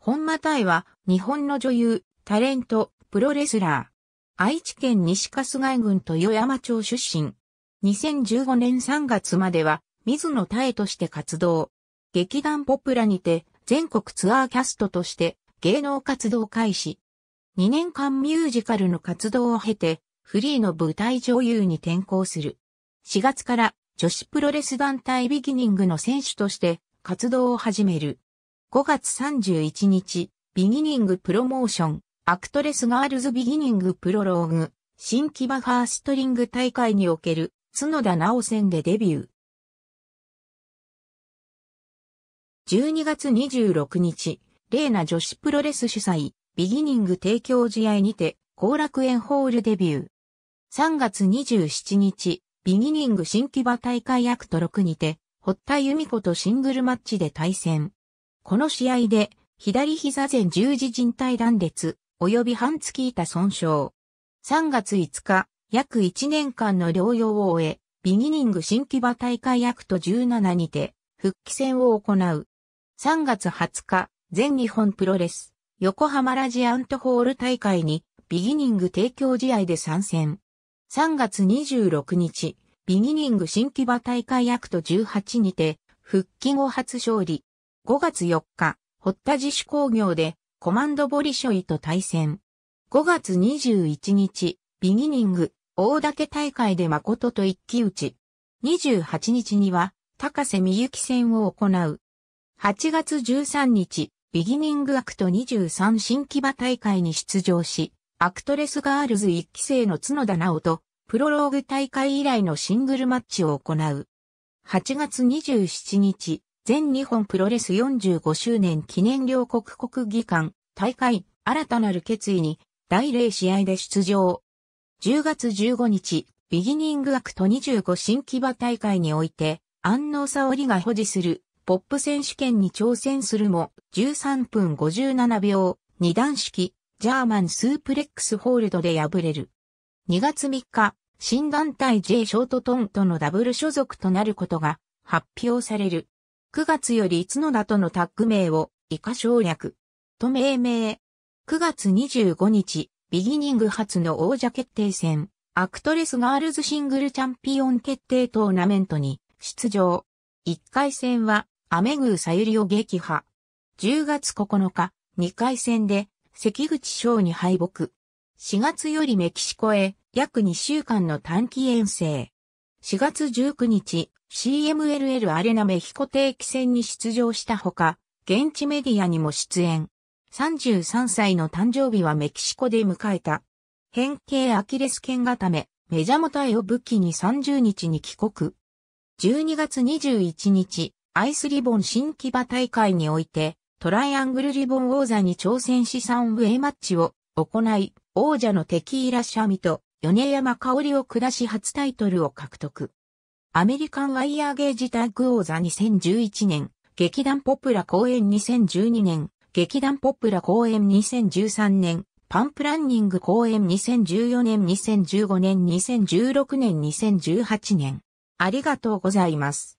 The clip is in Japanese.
本間大は日本の女優、タレント、プロレスラー。愛知県西春日郡豊山町出身。2015年3月までは水野大として活動。劇団ポプラにて全国ツアーキャストとして芸能活動開始。2年間ミュージカルの活動を経てフリーの舞台女優に転向する。4月から女子プロレス団体ビギニングの選手として活動を始める。5月31日、ビギニングプロモーション、アクトレスガールズビギニングプロローグ、新木場ファーストリング大会における、角田直戦でデビュー。12月26日、レーナ女子プロレス主催、ビギニング提供試合にて、後楽園ホールデビュー。3月27日、ビギニング新木場大会アクト6にて、堀田由美子とシングルマッチで対戦。この試合で、左膝前十字靭帯断裂、及び半月板損傷。3月5日、約1年間の療養を終え、ビギニング新木場大会アクト17にて、復帰戦を行う。3月20日、全日本プロレス、横浜ラジアントホール大会に、ビギニング提供試合で参戦。3月26日、ビギニング新木場大会アクト18にて、復帰後初勝利。5月4日、堀田自主工業でコマンドボリショイと対戦。5月21日、ビギニング、大岳大会で誠と一騎打ち。28日には、高瀬美幸戦を行う。8月13日、ビギニングアクト23新木場大会に出場し、アクトレスガールズ一期生の角田直と、プロローグ大会以来のシングルマッチを行う。8月27日、全日本プロレス45周年記念両国国技館大会新たなる決意に第0試合で出場。10月15日、ビギニングアクト25新木場大会において、安納沙織が保持するポップ選手権に挑戦するも、13分57秒、二段式、ジャーマンスープレックスホールドで敗れる。2月3日、新団体 J ショートトンとのダブル所属となることが発表される。9月より角田とのタッグ名を以下省略。と命名。9月25日、ビギニング初の王者決定戦、アクトレスガールズシングルチャンピオン決定トーナメントに出場。1回戦は、アメグーさゆりを撃破。10月9日、2回戦で、関口翔に敗北。4月よりメキシコへ、約2週間の短期遠征。4月19日、CMLL アレナメヒコ定期戦に出場したほか、現地メディアにも出演。33歳の誕生日はメキシコで迎えた。変形アキレス腱固め、メジャモタイを武器に30日に帰国。12月21日、アイスリボン新木場大会において、トライアングルリボン王座に挑戦し3ウェイマッチを行い、王者のテキーラシャミと米山香織を下し初タイトルを獲得。アメリカンワイヤーゲージタッグ王座2011年、劇団ポプラ公演2012年、劇団ポプラ公演2013年、パンプランニング公演2014年2015年2016年2018年。ありがとうございます。